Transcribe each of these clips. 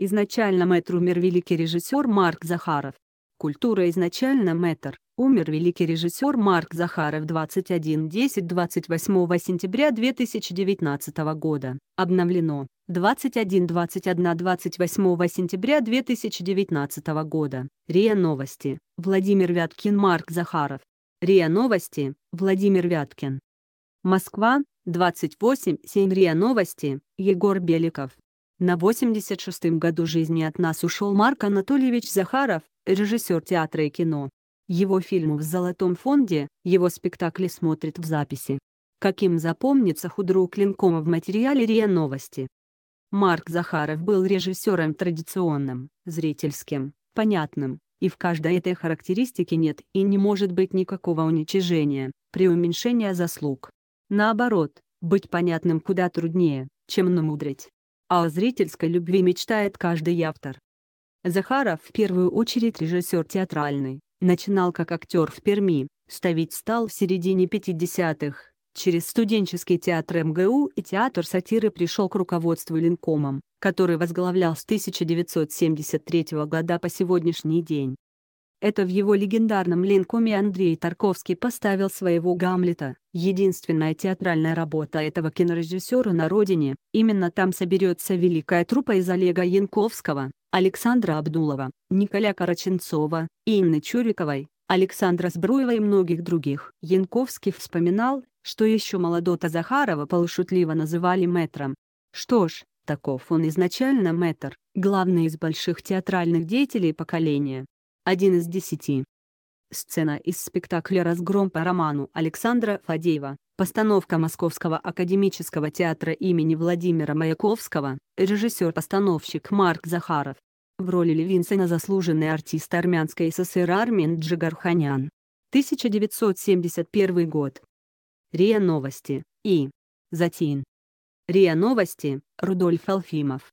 Изначально мэтр умер великий режиссер Марк Захаров. Культура изначально мэтр. Умер великий режиссер Марк Захаров 21.10.28 сентября 2019 года. Обновлено. 21.21.28 сентября 2019 года. РИА Новости. Владимир Вяткин Марк Захаров. РИА Новости. Владимир Вяткин. Москва. 28.7 РИА Новости. Егор Беликов. На 86-м году жизни от нас ушел Марк Анатольевич Захаров, режиссер театра и кино. Его фильмы в золотом фонде, его спектакли смотрят в записи. Каким запомнится худрук Линкома в материале РИА Новости. Марк Захаров был режиссером традиционным, зрительским, понятным, и в каждой этой характеристике нет и не может быть никакого уничижения, преуменьшения заслуг. Наоборот, быть понятным куда труднее, чем намудрить а о зрительской любви мечтает каждый автор. Захаров в первую очередь режиссер театральный, начинал как актер в Перми, ставить стал в середине 50-х. Через студенческий театр МГУ и театр сатиры пришел к руководству Линкомом, который возглавлял с 1973 года по сегодняшний день. Это в его легендарном линкоме Андрей Тарковский поставил своего Гамлета. Единственная театральная работа этого кинорежиссера на родине. Именно там соберется великая трупа из Олега Янковского, Александра Абдулова, Николя Караченцова, Инны Чуриковой, Александра Сбруева и многих других. Янковский вспоминал, что еще молодота Захарова полушутливо называли мэтром. Что ж, таков он изначально мэтр, главный из больших театральных деятелей поколения. Один из десяти. Сцена из спектакля «Разгром» по роману Александра Фадеева, постановка Московского академического театра имени Владимира Маяковского, режиссер-постановщик Марк Захаров. В роли Левинсона заслуженный артист армянской ССР Армин Джигарханян. 1971 год. РИА Новости. И. Затин. РИА Новости. Рудольф Алфимов.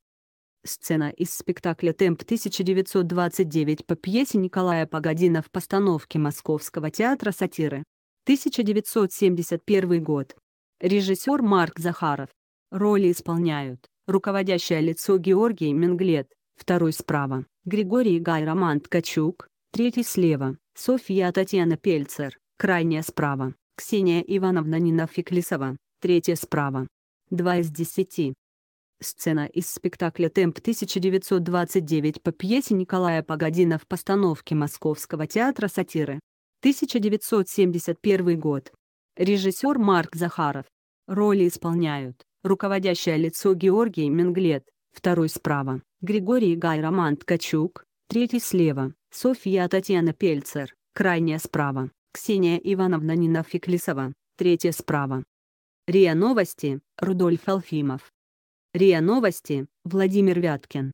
Сцена из спектакля «Темп 1929» по пьесе Николая Погодина в постановке Московского театра сатиры. 1971 год. Режиссер Марк Захаров. Роли исполняют руководящее лицо Георгий Менглет, второй справа, Григорий Гай Роман Ткачук, третий слева, Софья Татьяна Пельцер, крайняя справа, Ксения Ивановна Нина Феклисова, третья справа. Два из десяти. Сцена из спектакля «Темп 1929» по пьесе Николая Погодина в постановке Московского театра сатиры. 1971 год. Режиссер Марк Захаров. Роли исполняют руководящее лицо Георгий Менглет, второй справа, Григорий Гай Роман Ткачук, третий слева, Софья Татьяна Пельцер, крайняя справа, Ксения Ивановна Нина Феклисова, третья справа. РИА Новости, Рудольф Алфимов. РИА Новости, Владимир Вяткин.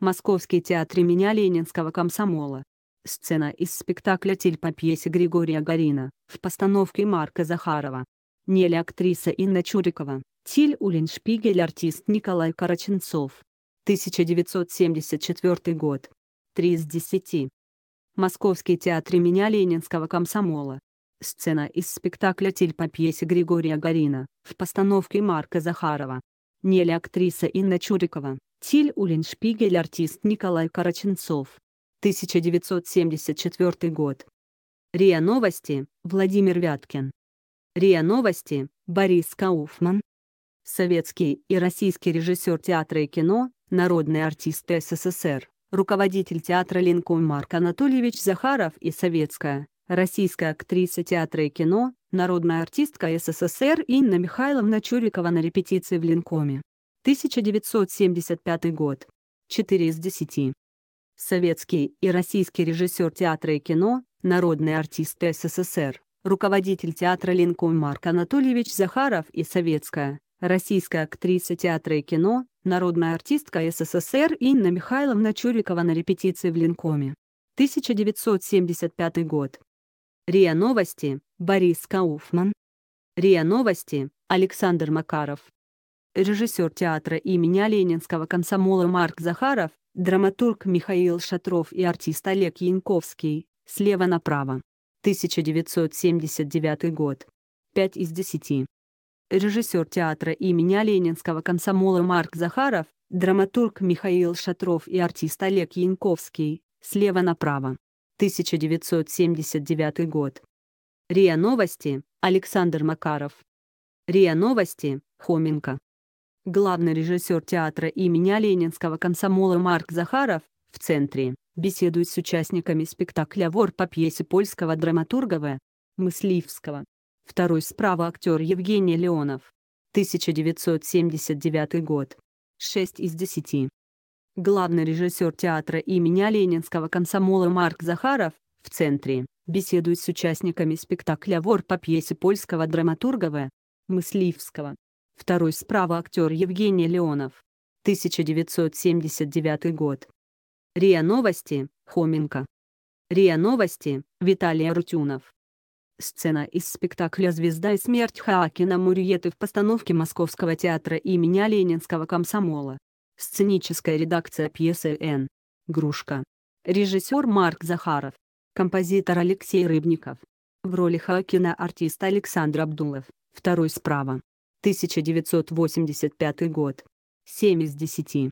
Московский театр имени Ленинского комсомола. Сцена из спектакля «Тель» по пьесе Григория Горина, в постановке Марка Захарова. Неля актриса Инна Чурикова, Тиль Улиншпигель артист Николай Караченцов. 1974 год. 3 из 10. Московский театр имени Ленинского комсомола. Сцена из спектакля «Тель» по пьесе Григория Горина, в постановке Марка Захарова. Нелли актриса Инна Чурикова, Тиль Улиншпигель артист Николай Караченцов. 1974 год. РИА Новости, Владимир Вяткин. РИА Новости, Борис Кауфман. Советский и российский режиссер театра и кино, народный артист СССР, руководитель театра Линкольн Марк Анатольевич Захаров и советская, российская актриса театра и кино, народная артистка СССР Инна Михайловна Чурикова на репетиции в Линкоме. 1975 год. 4 из 10. Советский и российский режиссер театра и кино, народный артист СССР, руководитель театра Линком Марк Анатольевич Захаров и советская, российская актриса театра и кино, народная артистка СССР Инна Михайловна Чурикова на репетиции в Линкоме. 1975 год. РИА Новости, Борис Кауфман. РИА Новости, Александр Макаров. Режиссер театра имени Оленинского комсомола Марк Захаров, драматург Михаил Шатров и артист Олег Янковский, слева направо. 1979 год. 5 из 10. Режиссер театра имени Оленинского комсомола Марк Захаров, драматург Михаил Шатров и артист Олег Янковский, слева направо. 1979 год. РИА Новости, Александр Макаров. РИА Новости, Хоменко. Главный режиссер театра имени Ленинского комсомола Марк Захаров, в центре, беседует с участниками спектакля «Вор» по пьесе польского драматурга В. Мысливского. Второй справа актер Евгений Леонов. 1979 год. 6 из 10 главный режиссер театра имени Оленинского комсомола Марк Захаров, в центре, беседует с участниками спектакля «Вор» по пьесе польского драматурга В. Мысливского. Второй справа актер Евгений Леонов. 1979 год. РИА Новости, Хоменко. РИА Новости, Виталий Рутюнов. Сцена из спектакля «Звезда и смерть» Хакина Мурьеты в постановке Московского театра имени Оленинского комсомола. Сценическая редакция пьесы Н. Грушка. Режиссер Марк Захаров. Композитор Алексей Рыбников. В роли Хакина артист Александр Абдулов, второй справа. 1985 год. 7 из 10.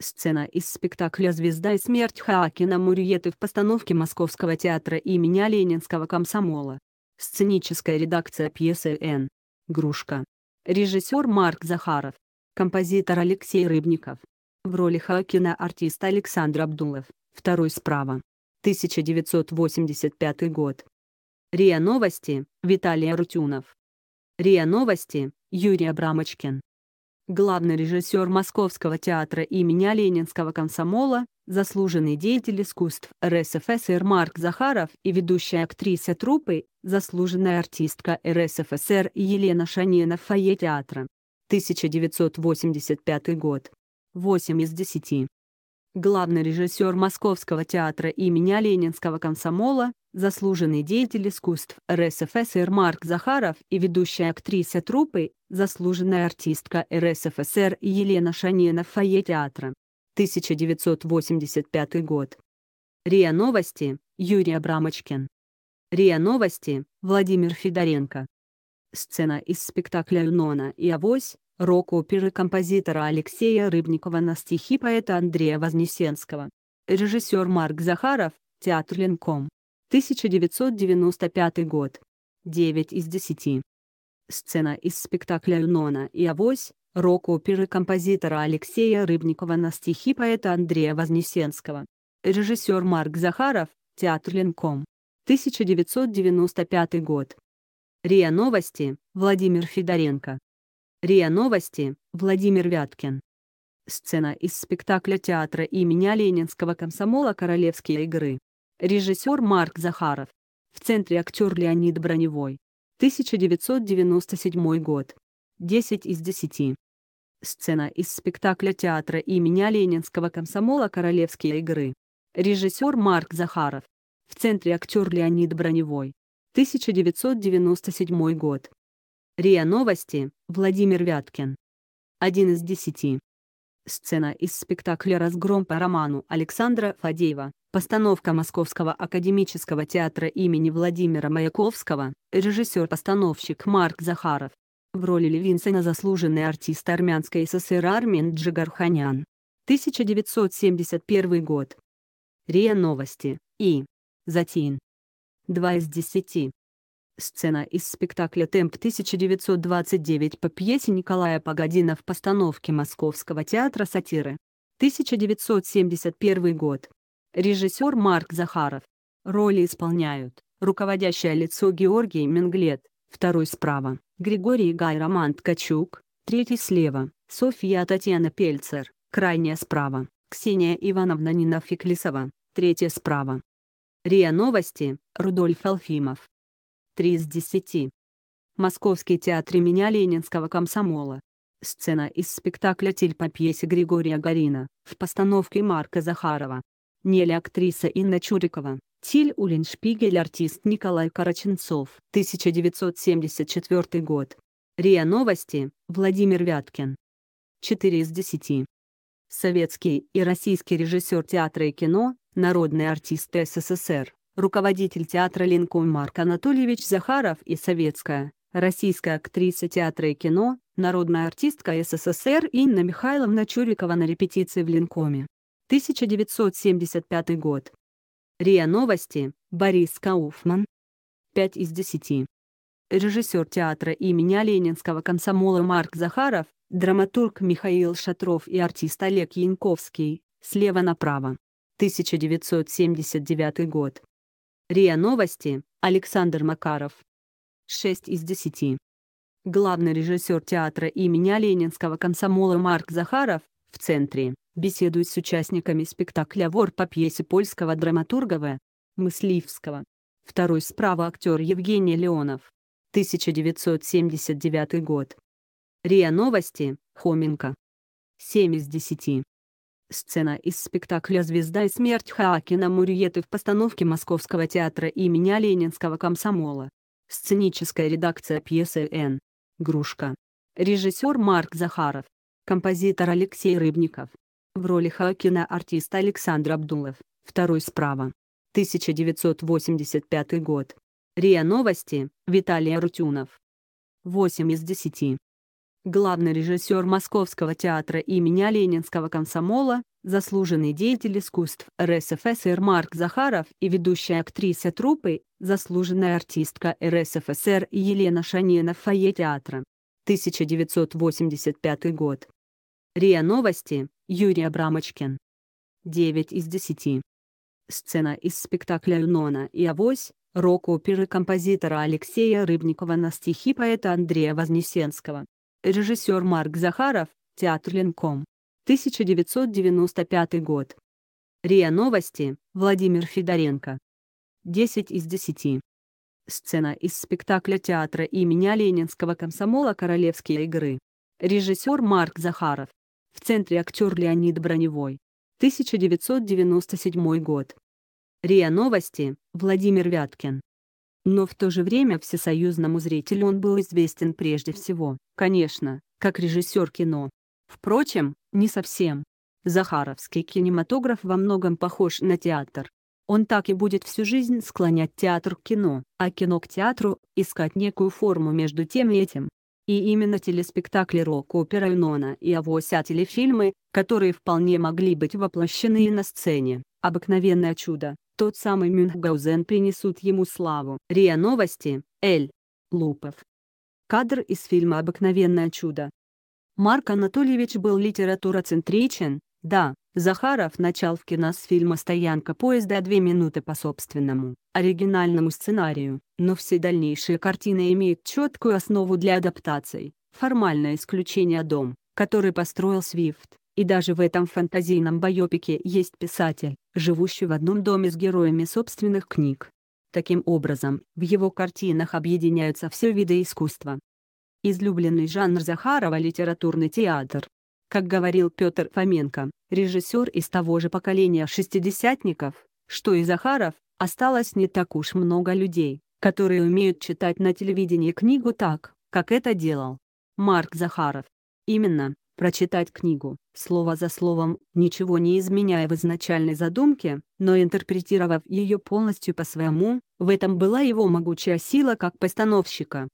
Сцена из спектакля «Звезда и смерть» Хакина" Мурьеты в постановке Московского театра имени Ленинского комсомола. Сценическая редакция пьесы Н. Грушка. Режиссер Марк Захаров композитор Алексей Рыбников. В роли Хакина артист Александр Абдулов, второй справа. 1985 год. РИА Новости, Виталий Рутюнов. РИА Новости, Юрий Абрамочкин. Главный режиссер Московского театра имени Ленинского комсомола, заслуженный деятель искусств РСФСР Марк Захаров и ведущая актриса труппы, заслуженная артистка РСФСР Елена Шанина в фойе театра. 1985 год. 8 из 10. Главный режиссер Московского театра имени Ленинского комсомола, заслуженный деятель искусств РСФСР Марк Захаров и ведущая актриса труппы, заслуженная артистка РСФСР Елена Шанина в фойе театра. 1985 год. РИА Новости, Юрий Абрамочкин. РИА Новости, Владимир Федоренко. Сцена из спектакля «Юнона и Авось» рок-оперы композитора Алексея Рыбникова на стихи поэта Андрея Вознесенского. Режиссер Марк Захаров, Театр Ленком. 1995 год. 9 из 10. Сцена из спектакля «Юнона и Авось» рок-оперы композитора Алексея Рыбникова на стихи поэта Андрея Вознесенского. Режиссер Марк Захаров, Театр Ленком. 1995 год. РИА Новости, Владимир Федоренко. РИА Новости, Владимир Вяткин. Сцена из спектакля театра имени Ленинского комсомола «Королевские игры». Режиссер Марк Захаров. В центре актер Леонид Броневой. 1997 год. 10 из 10. Сцена из спектакля театра имени Ленинского комсомола «Королевские игры». Режиссер Марк Захаров. В центре актер Леонид Броневой. 1997 год. РИА Новости, Владимир Вяткин. Один из десяти. Сцена из спектакля «Разгром» по роману Александра Фадеева, постановка Московского академического театра имени Владимира Маяковского, режиссер-постановщик Марк Захаров. В роли Левинсона заслуженный артист армянской ССР Армин Джигарханян. 1971 год. РИА Новости. И. Затин. 2 из 10. Сцена из спектакля «Темп 1929» по пьесе Николая Погодина в постановке Московского театра сатиры. 1971 год. Режиссер Марк Захаров. Роли исполняют руководящее лицо Георгий Менглет, второй справа, Григорий Гай Роман Ткачук, третий слева, Софья Татьяна Пельцер, крайняя справа, Ксения Ивановна Нина Феклисова, третья справа, РИА Новости, Рудольф Алфимов. 3 из 10. Московский театр имени Ленинского комсомола. Сцена из спектакля «Тиль» по пьесе Григория Горина, в постановке Марка Захарова. Неля актриса Инна Чурикова, Тиль Улиншпигель артист Николай Караченцов, 1974 год. РИА Новости, Владимир Вяткин. 4 из 10. Советский и российский режиссер театра и кино Народный артист СССР, руководитель театра Линкольн Марк Анатольевич Захаров и советская, российская актриса театра и кино, народная артистка СССР Инна Михайловна Чурикова на репетиции в Линкоме. 1975 год. РИА Новости, Борис Кауфман. 5 из 10. Режиссер театра имени Оленинского комсомола Марк Захаров, драматург Михаил Шатров и артист Олег Янковский, слева направо. 1979 год. РИА Новости, Александр Макаров. 6 из 10. Главный режиссер театра имени Ленинского комсомола Марк Захаров в центре беседует с участниками спектакля «Вор» по пьесе польского драматурга В. Мысливского. Второй справа актер Евгений Леонов. 1979 год. РИА Новости, Хоменко. 7 из 10. Сцена из спектакля «Звезда и смерть» Хакина Муриеты в постановке Московского театра имени Ленинского комсомола. Сценическая редакция пьесы Н. Грушка. Режиссер Марк Захаров. Композитор Алексей Рыбников. В роли Хакина артист Александр Абдулов, второй справа. 1985 год. РИА Новости, Виталий Арутюнов. 8 из 10 главный режиссер Московского театра имени Оленинского комсомола, заслуженный деятель искусств РСФСР Марк Захаров и ведущая актриса труппы, заслуженная артистка РСФСР Елена Шанина в фойе театра. 1985 год. РИА Новости, Юрий Абрамочкин. 9 из 10. Сцена из спектакля «Юнона и Авось» рок-оперы композитора Алексея Рыбникова на стихи поэта Андрея Вознесенского. Режиссер Марк Захаров, Театр Ленком. 1995 год. РИА Новости, Владимир Федоренко. 10 из 10. Сцена из спектакля театра имени Ленинского комсомола «Королевские игры». Режиссер Марк Захаров. В центре актер Леонид Броневой. 1997 год. РИА Новости, Владимир Вяткин. Но в то же время всесоюзному зрителю он был известен прежде всего, конечно, как режиссер кино. Впрочем, не совсем. Захаровский кинематограф во многом похож на театр. Он так и будет всю жизнь склонять театр к кино, а кино к театру, искать некую форму между тем и этим. И именно телеспектакли рок-опера Юнона и Авося а телефильмы, которые вполне могли быть воплощены и на сцене, обыкновенное чудо, тот самый Мюнхгаузен принесут ему славу. РИА Новости, Эль. Лупов. Кадр из фильма «Обыкновенное чудо». Марк Анатольевич был литературоцентричен, да, Захаров начал в кино с фильма «Стоянка поезда» две минуты по собственному, оригинальному сценарию, но все дальнейшие картины имеют четкую основу для адаптаций, формальное исключение «Дом», который построил Свифт, и даже в этом фантазийном байопике есть писатель, живущий в одном доме с героями собственных книг. Таким образом, в его картинах объединяются все виды искусства. Излюбленный жанр Захарова – литературный театр. Как говорил Петр Фоменко, режиссер из того же поколения шестидесятников, что и Захаров, осталось не так уж много людей, которые умеют читать на телевидении книгу так, как это делал Марк Захаров. Именно, прочитать книгу, слово за словом, ничего не изменяя в изначальной задумке, но интерпретировав ее полностью по-своему, в этом была его могучая сила как постановщика.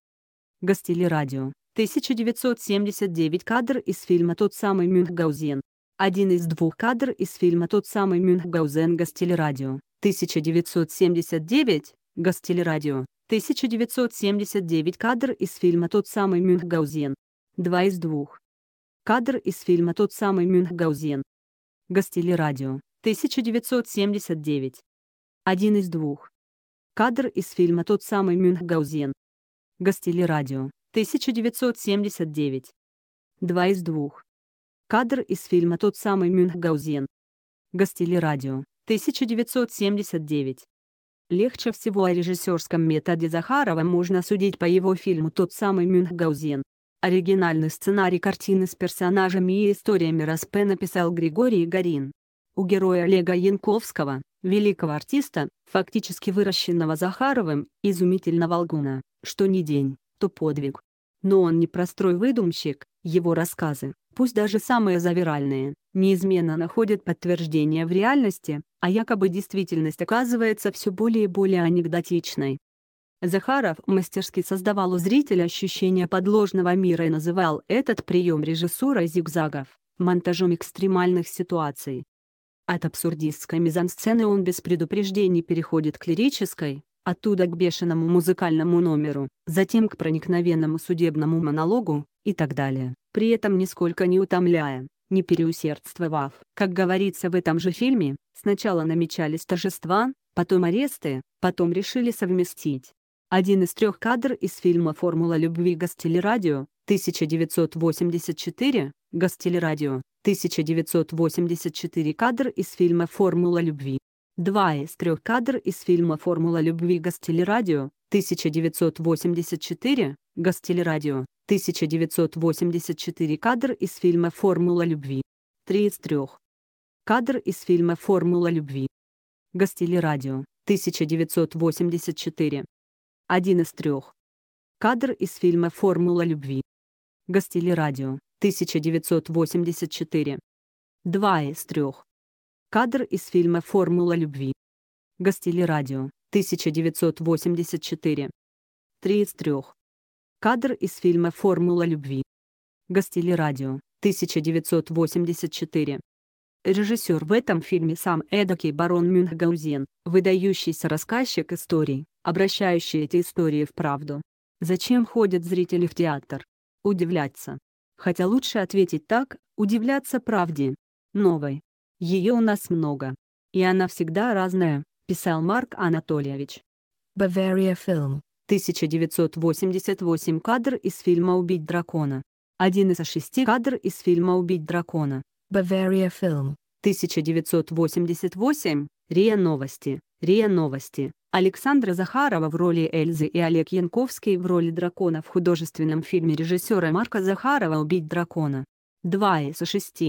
Гостили радио. 1979 кадр из фильма «Тот самый Мюнхгаузен». Один из двух кадр из фильма «Тот самый Мюнхгаузен Гостелерадио» 1979, Гостелерадио 1979 кадр из фильма «Тот самый Мюнхгаузен». Два из двух. Кадр из фильма «Тот самый Мюнхгаузен». Гостили радио, 1979. Один из двух. Кадр из фильма «Тот самый Мюнхгаузен». Гостили радио, 1979. Два из двух. Кадр из фильма «Тот самый Мюнхгаузен». Гостили радио, 1979. Легче всего о режиссерском методе Захарова можно судить по его фильму «Тот самый Мюнхгаузен». Оригинальный сценарий картины с персонажами и историями Распе написал Григорий Горин. У героя Олега Янковского, великого артиста, фактически выращенного Захаровым, изумительно волгуна, что не день, то подвиг. Но он не простой выдумщик, его рассказы, пусть даже самые завиральные, неизменно находят подтверждение в реальности, а якобы действительность оказывается все более и более анекдотичной. Захаров мастерски создавал у зрителя ощущение подложного мира и называл этот прием режиссурой зигзагов, монтажом экстремальных ситуаций. От абсурдистской мизансцены он без предупреждений переходит к лирической, оттуда к бешеному музыкальному номеру, затем к проникновенному судебному монологу, и так далее, при этом нисколько не утомляя, не переусердствовав. Как говорится в этом же фильме, сначала намечались торжества, потом аресты, потом решили совместить. Один из трех кадр из фильма «Формула любви Гастелерадио» 1984, Гастелерадио 1984 кадр из фильма «Формула любви». Два из трех кадр из фильма «Формула любви Гастелерадио» 1984, Гастелерадио 1984 кадр из фильма «Формула любви». Три из трех. Кадр из фильма «Формула любви». Гастелерадио 1984. Один из трех. Кадр из фильма «Формула любви». Гостили радио, 1984. Два из трех. Кадр из фильма «Формула любви». Гостили радио, 1984. Три из трех. Кадр из фильма «Формула любви». Гостили радио, 1984. Режиссер в этом фильме сам эдакий барон Мюнхгаузен, выдающийся рассказчик историй, обращающие эти истории в правду. Зачем ходят зрители в театр? Удивляться. Хотя лучше ответить так, удивляться правде. Новой. Ее у нас много. И она всегда разная, писал Марк Анатольевич. Bavaria Film. 1988 кадр из фильма «Убить дракона». Один из шести кадр из фильма «Убить дракона». Bavaria Film. 1988. РИА Новости. РИА Новости. Александра Захарова в роли Эльзы и Олег Янковский в роли дракона в художественном фильме режиссера Марка Захарова «Убить дракона». 2 из 6.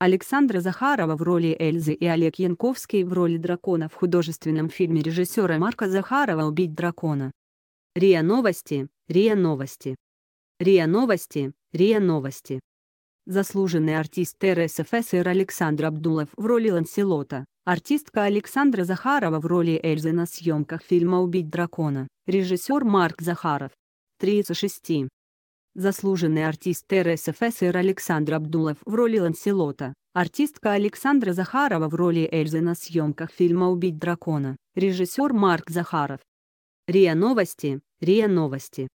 Александра Захарова в роли Эльзы и Олег Янковский в роли дракона в художественном фильме режиссера Марка Захарова «Убить дракона». РИА Новости, РИА Новости. РИА Новости, РИА Новости. Заслуженный артист РСФСР Александр Абдулов в роли Ланселота. Артистка Александра Захарова в роли Эльзы на съемках фильма «Убить дракона», режиссер Марк Захаров. 36. Заслуженный артист РСФСР Александр Абдулов в роли Ланселота, артистка Александра Захарова в роли Эльзы на съемках фильма «Убить дракона», режиссер Марк Захаров. РИА Новости, РИА Новости.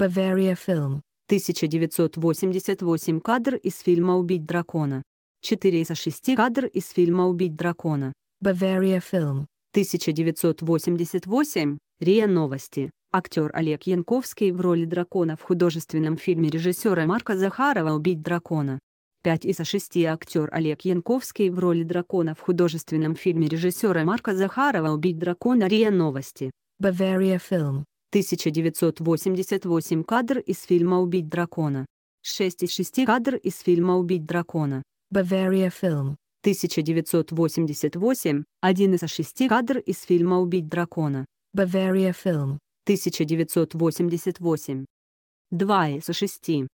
Bavaria Film. 1988 кадр из фильма «Убить дракона». 4 из 6 кадр из фильма «Убить дракона». Bavaria Film. 1988. РИА Новости. Актер Олег Янковский в роли дракона в художественном фильме режиссера Марка Захарова «Убить дракона». 5 из 6 актер Олег Янковский в роли дракона в художественном фильме режиссера Марка Захарова «Убить дракона» РИА Новости. Bavaria Film. 1988 кадр из фильма «Убить дракона». 6 из 6 кадр из фильма «Убить дракона». Bavaria Film, 1988, один из шести кадр из фильма «Убить дракона». Bavaria Film, 1988. Два из шести.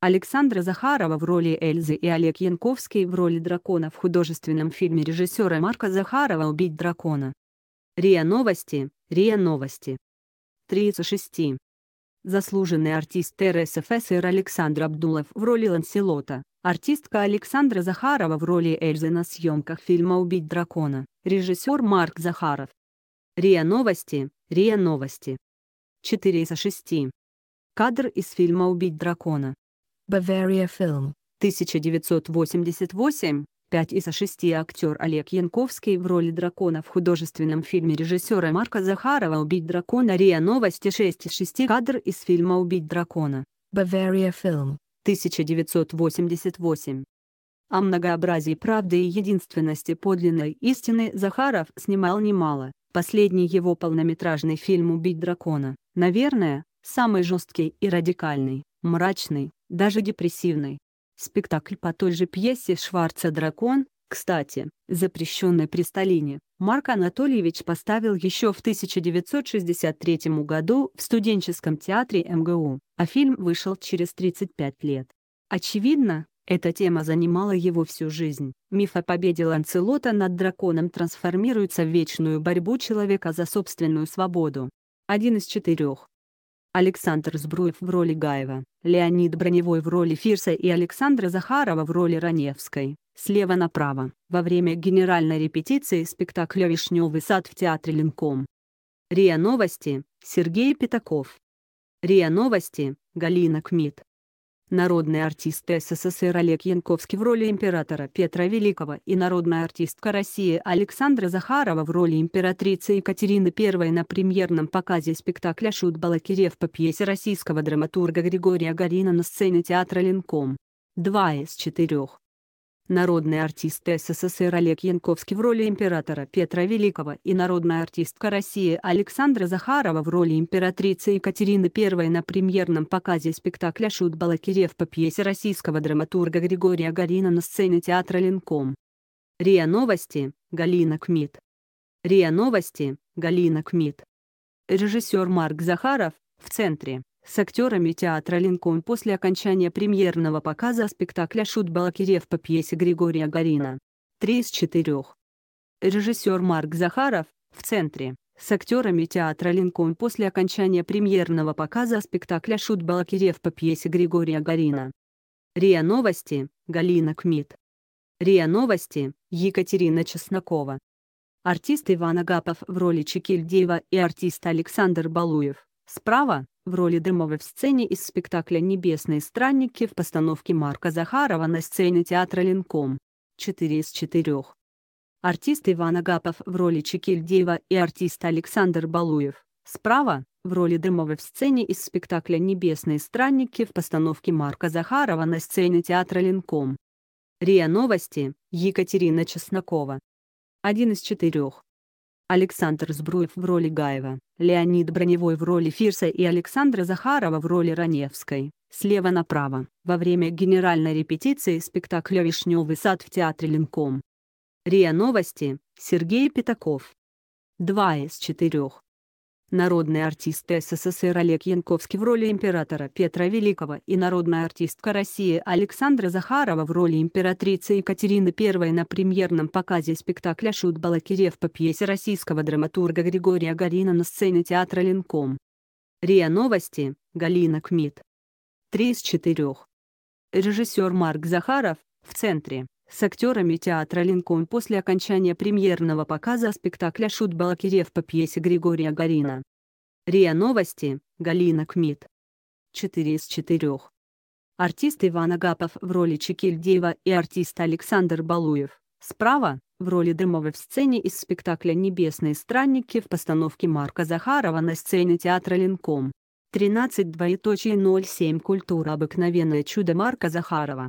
Александра Захарова в роли Эльзы и Олег Янковский в роли дракона в художественном фильме режиссера Марка Захарова «Убить дракона». РИА Новости, РИА Новости. три из шести заслуженный артист РСФС Александр Абдулов в роли Ланселота, артистка Александра Захарова в роли Эльзы на съемках фильма «Убить дракона», режиссер Марк Захаров. РИА Новости, РИА Новости. 4 из 6. Кадр из фильма «Убить дракона». Bavaria Film. 1988, 5 из 6 актер Олег Янковский в роли дракона в художественном фильме режиссера Марка Захарова «Убить дракона» РИА Новости 6 из 6 кадр из фильма «Убить дракона» Bavaria Film 1988 о многообразии правды и единственности подлинной истины Захаров снимал немало. Последний его полнометражный фильм «Убить дракона», наверное, самый жесткий и радикальный, мрачный, даже депрессивный. Спектакль по той же пьесе «Шварца дракон», кстати, запрещенной при Сталине, Марк Анатольевич поставил еще в 1963 году в студенческом театре МГУ, а фильм вышел через 35 лет. Очевидно, эта тема занимала его всю жизнь. Миф о победе Ланцелота над драконом трансформируется в вечную борьбу человека за собственную свободу. Один из четырех, Александр Збруев в роли Гаева, Леонид Броневой в роли Фирса и Александра Захарова в роли Раневской. Слева направо. Во время генеральной репетиции спектакля «Вишневый сад» в театре Линком. РИА Новости, Сергей Пятаков. РИА Новости, Галина Кмит. Народный артист СССР Олег Янковский в роли императора Петра Великого и народная артистка России Александра Захарова в роли императрицы Екатерины I на премьерном показе спектакля «Шут Балакирев» по пьесе российского драматурга Григория Горина на сцене театра «Линком». Два из четырех. Народный артист СССР Олег Янковский в роли императора Петра Великого и народная артистка России Александра Захарова в роли императрицы Екатерины I на премьерном показе спектакля «Шут Балакирев» по пьесе российского драматурга Григория Галина на сцене театра «Ленком». РИА Новости, Галина Кмит. РИА Новости, Галина Кмит. Режиссер Марк Захаров, в центре с актерами театра «Линкольн» после окончания премьерного показа спектакля «Шут Балакирев» по пьесе Григория Горина. Три из четырех. Режиссер Марк Захаров, в центре, с актерами театра «Линкольн» после окончания премьерного показа спектакля «Шут Балакирев» по пьесе Григория Горина. РИА Новости, Галина Кмит. РИА Новости, Екатерина Чеснокова. Артист Иван Агапов в роли Чекильдеева и артист Александр Балуев. Справа в роли Дымовой в сцене из спектакля «Небесные странники» в постановке Марка Захарова на сцене театра «Линком». 4 из 4. Артист Иван Агапов в роли Чекильдеева и артист Александр Балуев. Справа, в роли Дымовой в сцене из спектакля «Небесные странники» в постановке Марка Захарова на сцене театра «Линком». РИА Новости, Екатерина Чеснокова. Один из четырех. Александр Збруев в роли Гаева, Леонид Броневой в роли Фирса и Александра Захарова в роли Раневской. Слева направо, во время генеральной репетиции спектакля «Вишневый сад» в театре Линком. РИА Новости, Сергей Пятаков. Два из четырех народный артист СССР Олег Янковский в роли императора Петра Великого и народная артистка России Александра Захарова в роли императрицы Екатерины I на премьерном показе спектакля «Шут Балакирев» по пьесе российского драматурга Григория Галина на сцене театра Линком. РИА Новости, Галина Кмит. Три из четырех. Режиссер Марк Захаров, в центре с актерами театра «Линкольн» после окончания премьерного показа спектакля «Шут Балакирев» по пьесе Григория Гарина. РИА Новости, Галина Кмит. 4 из 4. Артист Иван Агапов в роли Чекильдеева и артист Александр Балуев, справа, в роли Дымова в сцене из спектакля «Небесные странники» в постановке Марка Захарова на сцене театра «Линком». 13.2.07 Культура обыкновенное чудо Марка Захарова.